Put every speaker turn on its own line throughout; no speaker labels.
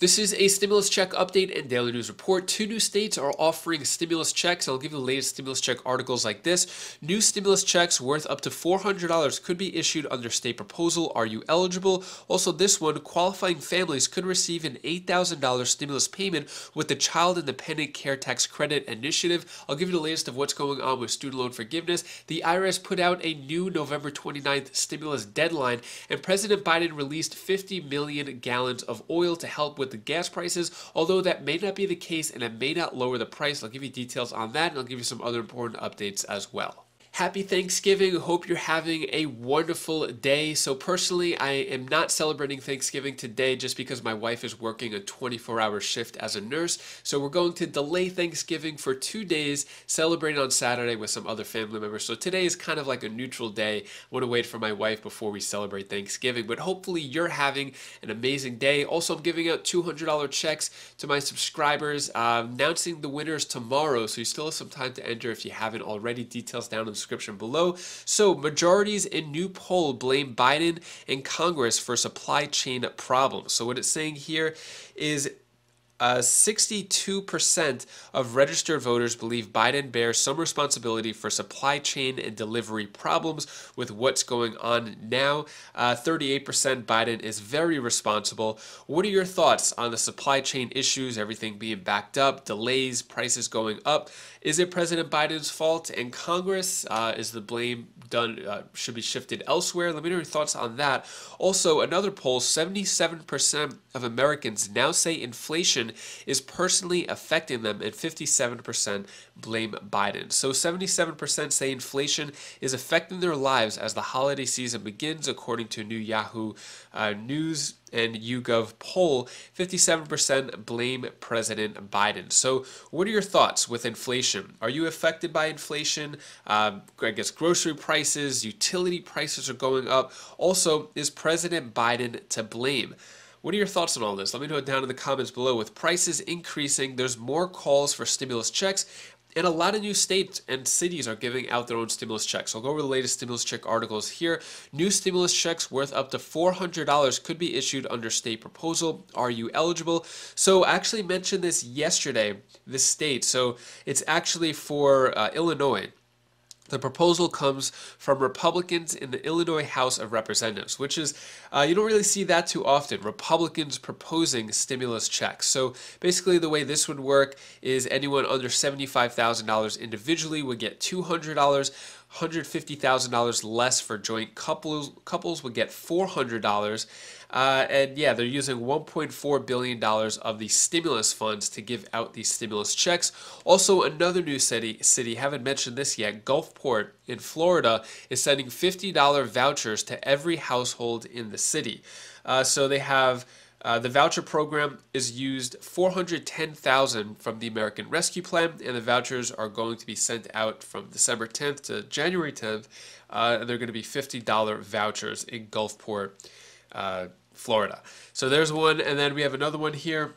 This is a stimulus check update and daily news report. Two new states are offering stimulus checks. I'll give you the latest stimulus check articles like this. New stimulus checks worth up to $400 could be issued under state proposal. Are you eligible? Also, this one qualifying families could receive an $8,000 stimulus payment with the Child Independent Care Tax Credit Initiative. I'll give you the latest of what's going on with student loan forgiveness. The IRS put out a new November 29th stimulus deadline, and President Biden released 50 million gallons of oil to help with with the gas prices, although that may not be the case and it may not lower the price. I'll give you details on that and I'll give you some other important updates as well. Happy Thanksgiving. Hope you're having a wonderful day. So, personally, I am not celebrating Thanksgiving today just because my wife is working a 24 hour shift as a nurse. So, we're going to delay Thanksgiving for two days, celebrate on Saturday with some other family members. So, today is kind of like a neutral day. I want to wait for my wife before we celebrate Thanksgiving. But hopefully, you're having an amazing day. Also, I'm giving out $200 checks to my subscribers, uh, announcing the winners tomorrow. So, you still have some time to enter if you haven't already. Details down in the description below. So majorities in new poll blame Biden and Congress for supply chain problems. So what it's saying here is uh, 62% of registered voters believe Biden bears some responsibility for supply chain and delivery problems with what's going on now. Uh, 38% Biden is very responsible. What are your thoughts on the supply chain issues, everything being backed up, delays, prices going up? Is it President Biden's fault and Congress? Uh, is the blame done, uh, should be shifted elsewhere? Let me know your thoughts on that. Also, another poll 77% of Americans now say inflation is personally affecting them, and 57% blame Biden. So 77% say inflation is affecting their lives as the holiday season begins, according to a new Yahoo uh, News and YouGov poll, 57% blame President Biden. So, what are your thoughts with inflation? Are you affected by inflation? Um, I guess grocery prices, utility prices are going up. Also, is President Biden to blame? What are your thoughts on all this? Let me know down in the comments below. With prices increasing, there's more calls for stimulus checks, and a lot of new states and cities are giving out their own stimulus checks. I'll go over the latest stimulus check articles here. New stimulus checks worth up to $400 could be issued under state proposal. Are you eligible? So I actually mentioned this yesterday, this state. So it's actually for uh, Illinois. The proposal comes from Republicans in the Illinois House of Representatives, which is, uh, you don't really see that too often, Republicans proposing stimulus checks. So basically, the way this would work is anyone under $75,000 individually would get $200 $150,000 less for joint couples. Couples would get $400. Uh, and yeah, they're using $1.4 billion of the stimulus funds to give out these stimulus checks. Also, another new city, city haven't mentioned this yet, Gulfport in Florida is sending $50 vouchers to every household in the city. Uh, so they have uh, the voucher program is used 410,000 from the American Rescue Plan, and the vouchers are going to be sent out from December 10th to January 10th, uh, and they're going to be $50 vouchers in Gulfport, uh, Florida. So there's one, and then we have another one here.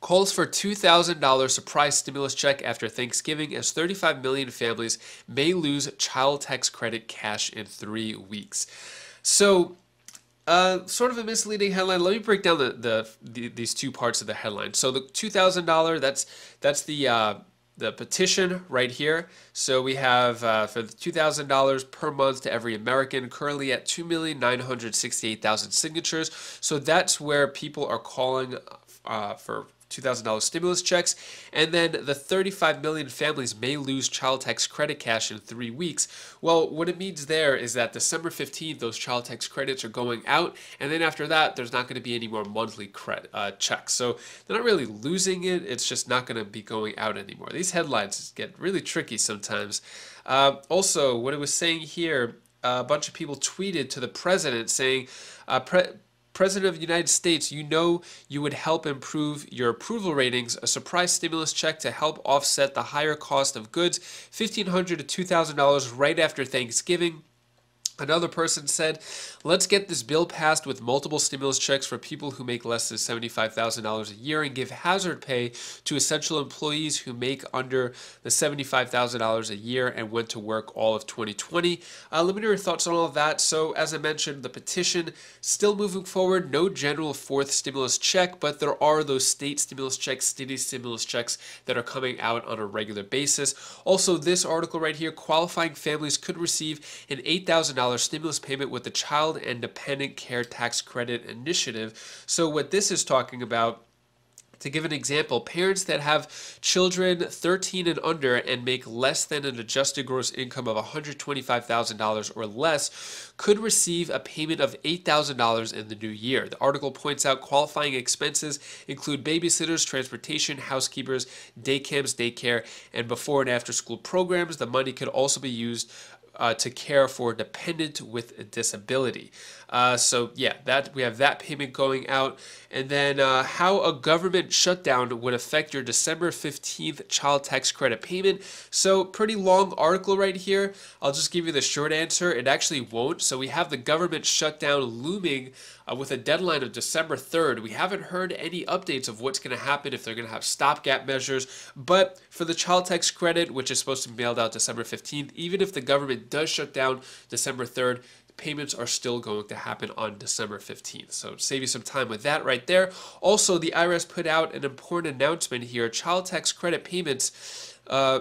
Calls for $2,000 surprise stimulus check after Thanksgiving as 35 million families may lose child tax credit cash in three weeks. So uh, sort of a misleading headline. Let me break down the, the, the these two parts of the headline. So the two thousand dollar that's that's the uh, the petition right here. So we have uh, for the two thousand dollars per month to every American, currently at two million nine hundred sixty eight thousand signatures. So that's where people are calling uh, for $2,000 stimulus checks, and then the 35 million families may lose child tax credit cash in three weeks. Well, what it means there is that December 15th, those child tax credits are going out, and then after that, there's not going to be any more monthly credit uh, checks. So they're not really losing it, it's just not going to be going out anymore. These headlines get really tricky sometimes. Uh, also, what it was saying here, a bunch of people tweeted to the president saying, uh, pre President of the United States, you know you would help improve your approval ratings. A surprise stimulus check to help offset the higher cost of goods, $1,500 to $2,000 right after Thanksgiving. Another person said, let's get this bill passed with multiple stimulus checks for people who make less than $75,000 a year and give hazard pay to essential employees who make under the $75,000 a year and went to work all of 2020. Uh, let me know your thoughts on all of that. So as I mentioned, the petition still moving forward, no general fourth stimulus check, but there are those state stimulus checks, city stimulus checks that are coming out on a regular basis. Also, this article right here, qualifying families could receive an $8,000 $1,000 stimulus payment with the Child and Dependent Care Tax Credit Initiative. So, what this is talking about to give an example, parents that have children 13 and under and make less than an adjusted gross income of $125,000 or less could receive a payment of $8,000 in the new year. The article points out qualifying expenses include babysitters, transportation, housekeepers, day camps, daycare, and before and after school programs. The money could also be used uh, to care for a dependent with a disability. Uh, so yeah, that we have that payment going out, and then uh, how a government shutdown would affect your December 15th child tax credit payment. So pretty long article right here. I'll just give you the short answer. It actually won't. So we have the government shutdown looming uh, with a deadline of December 3rd. We haven't heard any updates of what's going to happen if they're going to have stopgap measures. But for the child tax credit, which is supposed to be mailed out December 15th, even if the government does shut down December 3rd, payments are still going to happen on December 15th. So save you some time with that right there. Also, the IRS put out an important announcement here. Child tax credit payments, uh,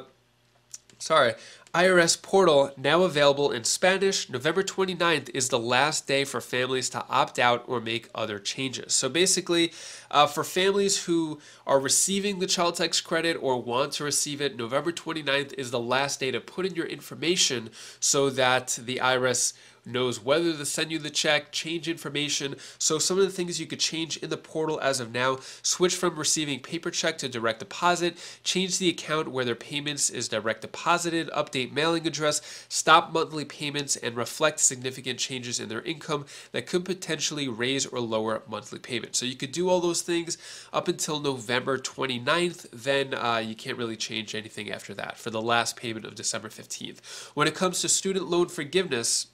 sorry, IRS portal now available in Spanish. November 29th is the last day for families to opt out or make other changes. So basically, uh, for families who are receiving the child tax credit or want to receive it, November 29th is the last day to put in your information so that the IRS knows whether to send you the check, change information. So some of the things you could change in the portal as of now, switch from receiving paper check to direct deposit, change the account where their payments is direct deposited, update mailing address, stop monthly payments, and reflect significant changes in their income that could potentially raise or lower monthly payments. So you could do all those things up until November 29th. Then uh, you can't really change anything after that for the last payment of December 15th. When it comes to student loan forgiveness,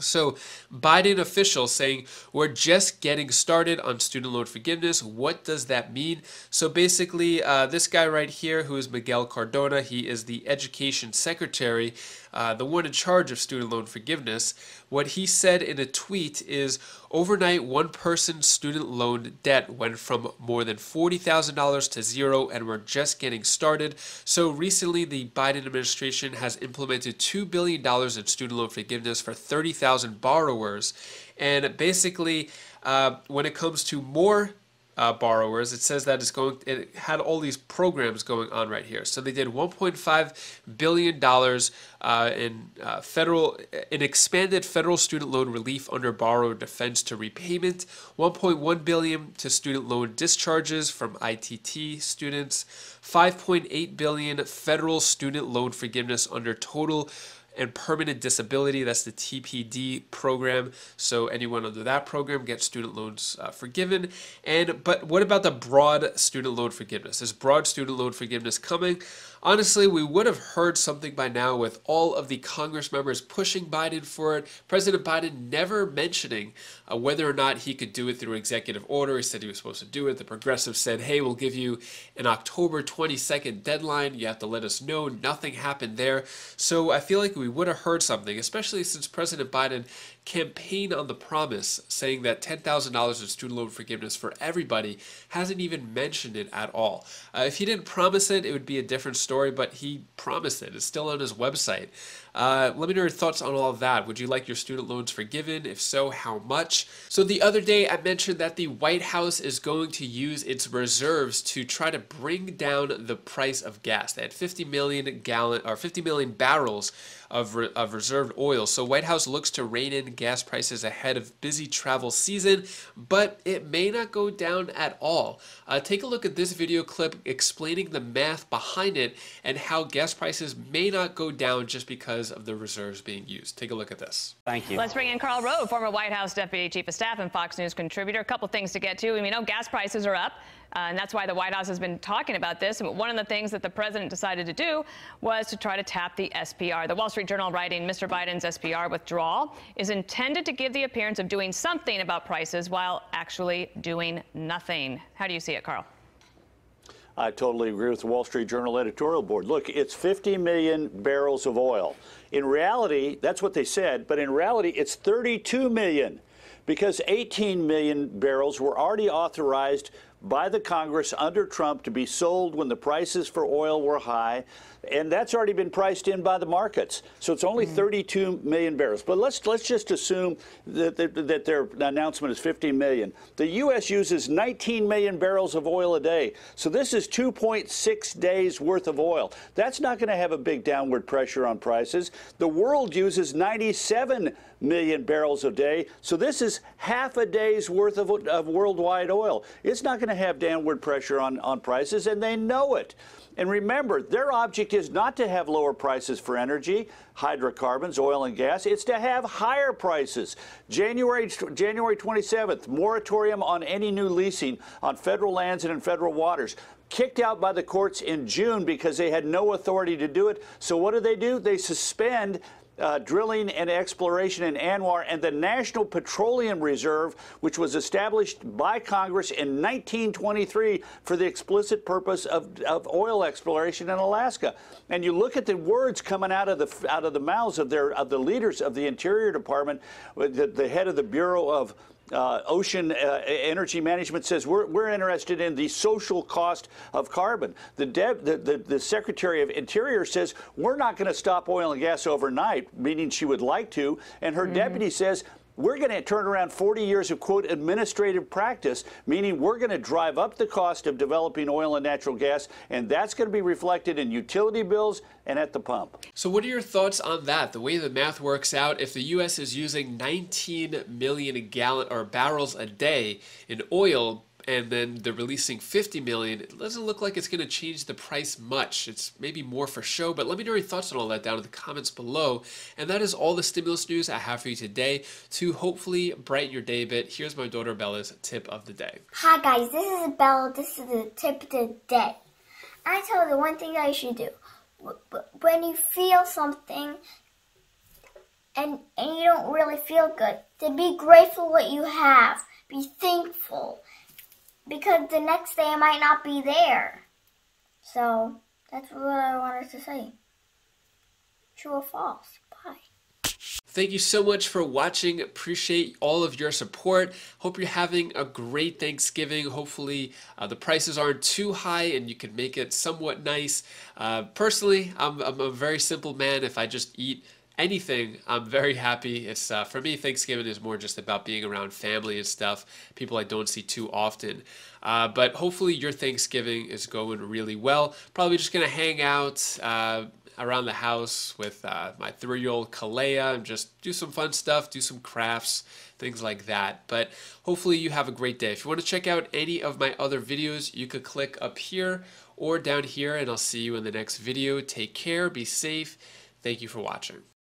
so, Biden officials saying, we're just getting started on student loan forgiveness. What does that mean? So, basically, uh, this guy right here, who is Miguel Cardona, he is the education secretary. Uh, the one in charge of student loan forgiveness, what he said in a tweet is overnight one person's student loan debt went from more than $40,000 to zero and we're just getting started. So recently the Biden administration has implemented $2 billion in student loan forgiveness for 30,000 borrowers. And basically, uh, when it comes to more uh, borrowers. It says that it's going. It had all these programs going on right here. So they did 1.5 billion dollars uh, in uh, federal, in expanded federal student loan relief under borrower defense to repayment. 1.1 billion to student loan discharges from ITT students. 5.8 billion federal student loan forgiveness under total and permanent disability. That's the TPD program. So anyone under that program gets student loans uh, forgiven. And but what about the broad student loan forgiveness? Is broad student loan forgiveness coming? Honestly, we would have heard something by now with all of the Congress members pushing Biden for it. President Biden never mentioning uh, whether or not he could do it through executive order. He said he was supposed to do it. The progressives said, "Hey, we'll give you an October 22nd deadline. You have to let us know." Nothing happened there. So I feel like we we would have heard something, especially since President Biden campaigned on the promise, saying that $10,000 of student loan forgiveness for everybody, hasn't even mentioned it at all. Uh, if he didn't promise it, it would be a different story, but he promised it. It's still on his website. Uh, let me know your thoughts on all of that. Would you like your student loans forgiven? If so, how much? So the other day I mentioned that the White House is going to use its reserves to try to bring down the price of gas. They had 50 million gallon or 50 million barrels of, re of reserved oil. So White House looks to rein in gas prices ahead of busy travel season, but it may not go down at all. Uh, take a look at this video clip explaining the math behind it and how gas prices may not go down just because because of the reserves being used. Take a look at this. Thank you. Let's
bring in Carl Rove, former White House Deputy Chief of Staff and Fox News contributor. A couple things to get to. We know gas prices are up. Uh, and that's why the White House has been talking about this. But one of the things that the president decided to do was to try to tap the SPR. The Wall Street Journal writing Mr. Biden's SPR withdrawal is intended to give the appearance of doing something about prices while actually doing nothing. How do you see it, Carl? I totally agree with the Wall Street Journal editorial board. Look, it's 50 million barrels of oil. In reality, that's what they said, but in reality, it's 32 million because 18 million barrels were already authorized by the Congress under Trump to be sold when the prices for oil were high. And that's already been priced in by the markets. So it's only mm. 32 million barrels. But let's, let's just assume that, that, that their announcement is 15 million. The U.S. uses 19 million barrels of oil a day. So this is 2.6 days worth of oil. That's not going to have a big downward pressure on prices. The world uses 97 million barrels a day. So this is half a day's worth of, of worldwide oil. It's not going to to have downward pressure on, on prices, and they know it. And remember, their object is not to have lower prices for energy, hydrocarbons, oil and gas. It's to have higher prices. January, January 27th, moratorium on any new leasing on federal lands and in federal waters. Kicked out by the courts in June because they had no authority to do it. So what do they do? They suspend uh, drilling and exploration in Anwar and the National Petroleum Reserve, which was established by Congress in 1923 for the explicit purpose of, of oil exploration in Alaska. And you look at the words coming out of the out of the mouths of their of the leaders of the Interior Department, the, the head of the Bureau of uh, Ocean uh, Energy Management says we're, we're interested in the social cost of carbon. The, the, the, the Secretary of Interior says we're not going to stop oil and gas overnight, meaning she would like to. And her mm -hmm. deputy says we're going to turn around 40 years of, quote, administrative practice, meaning we're going to drive up the cost of developing oil and natural gas, and that's going to be reflected in utility bills and at the pump.
So, what are your thoughts on that? The way the math works out, if the U.S. is using 19 million gallon or barrels a day in oil, and then they're releasing 50 million, it doesn't look like it's going to change the price much. It's maybe more for show, but let me know your thoughts on all that down in the comments below. And that is all the stimulus news I have for you today to hopefully brighten your day a bit. Here's my daughter Bella's tip of the day.
Hi guys, this is Bella. This is the tip of the day. I tell you the one thing I should do. When you feel something and, and you don't really feel good, then be grateful what you have. Be thankful because the next day I might not be there. So that's what I wanted to say. True or false? Bye.
Thank you so much for watching. Appreciate all of your support. Hope you're having a great Thanksgiving. Hopefully, uh, the prices aren't too high and you can make it somewhat nice. Uh, personally, I'm, I'm a very simple man. If I just eat anything, I'm very happy. It's uh, for me, Thanksgiving is more just about being around family and stuff, people I don't see too often. Uh, but hopefully, your Thanksgiving is going really well. Probably just gonna hang out. Uh, around the house with uh, my three year old Kalea and just do some fun stuff, do some crafts, things like that. But hopefully, you have a great day. If you want to check out any of my other videos, you could click up here or down here, and I'll see you in the next video. Take care,
be safe. Thank you for watching.